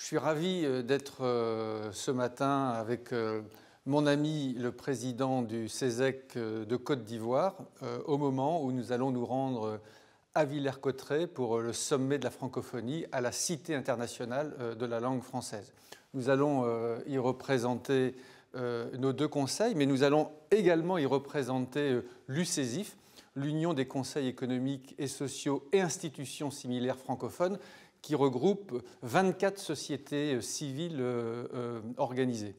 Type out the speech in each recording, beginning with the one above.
Je suis ravi euh, d'être euh, ce matin avec euh, mon ami le président du CESEC e e de Côte d'Ivoire au moment où nous allons nous rendre à Villers-Cotterêts pour le sommet de la francophonie à la Cité internationale de la langue française. Nous allons y représenter nos deux conseils, mais nous allons également y représenter l'UCESIF, l'Union des conseils économiques et sociaux et institutions similaires francophones, qui regroupe 24 sociétés civiles euh, organisées.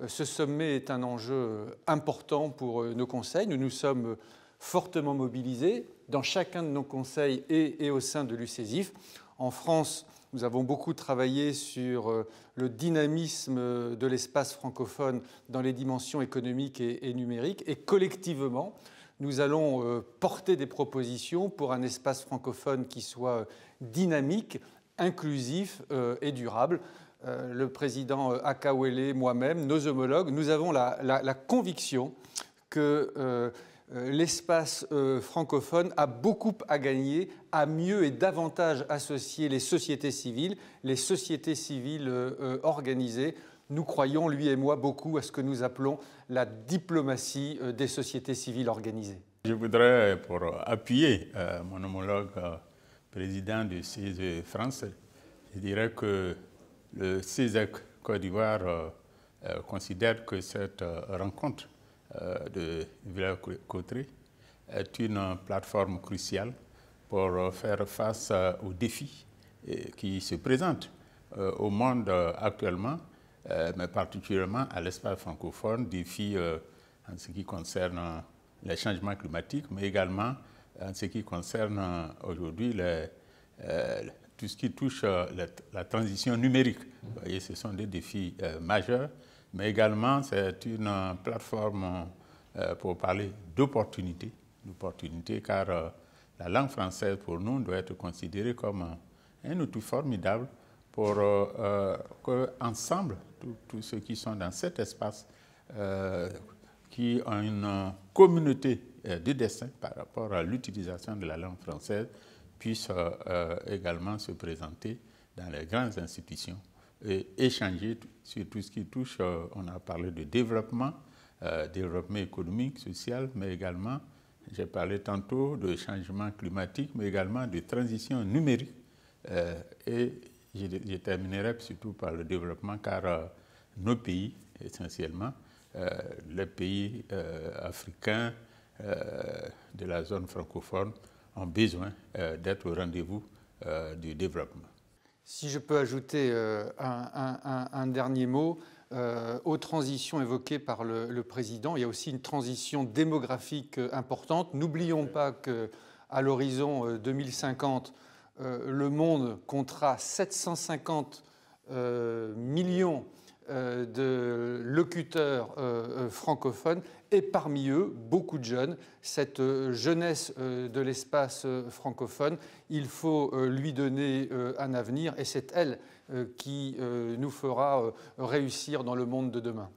Euh, ce sommet est un enjeu important pour euh, nos conseils. Nous nous sommes fortement mobilisés dans chacun de nos conseils et, au sein de l'UCESIF. En France, nous avons beaucoup travaillé sur le dynamisme de l'espace francophone dans les dimensions économiques et numériques. Et collectivement, nous allons porter des propositions pour un espace francophone qui soit dynamique, inclusif euh, et durable. Euh, le président euh, Akawele, moi-même, nos homologues, nous avons la, conviction que l'espace francophone a beaucoup à gagner, à mieux et davantage associer les sociétés civiles, les sociétés civiles organisées. Nous croyons, lui et moi, beaucoup à ce que nous appelons la diplomatie des sociétés civiles organisées. Je voudrais, pour appuyer mon homologue président du CESE France, je dirais que le CESE Côte d'Ivoire euh, euh, considère que cette euh, rencontre de Villers-Cotterêts est une plateforme cruciale pour faire face aux défis qui se présentent au monde actuellement, mais particulièrement à l'espace francophone, défis en ce qui concerne les changements climatiques, mais également euh, en ce qui concerne euh, aujourd'hui euh, tout ce qui touche la, transition numérique. Vous voyez, ce sont des défis majeurs, mais également c'est une plateforme pour parler d'opportunités, d'opportunités car la langue française pour nous doit être considérée comme un outil formidable pour euh, qu'ensemble, tous ceux qui sont dans cet espace, qui ont une communauté euh, de destin par rapport à l'utilisation de la langue française puisse euh, euh, également se présenter dans les grandes institutions et échanger sur tout ce qui touche, on a parlé de développement, développement économique, social, mais également, j'ai parlé tantôt de changement climatique, mais également de transition numérique. et je, terminerai surtout par le développement, car nos pays, essentiellement, les pays africains, euh, de la zone francophone ont besoin euh, d'être au rendez-vous euh, du développement. Si je peux ajouter un, dernier mot, aux transitions évoquées par le, président, il y a aussi une transition démographique importante. N'oublions pas qu'à l'horizon 2050, le monde comptera 750 millions euh, de locuteurs euh, euh, francophones et parmi eux beaucoup de jeunes. Cette jeunesse de l'espace francophone, il faut lui donner un avenir et c'est elle qui nous fera réussir dans le monde de demain.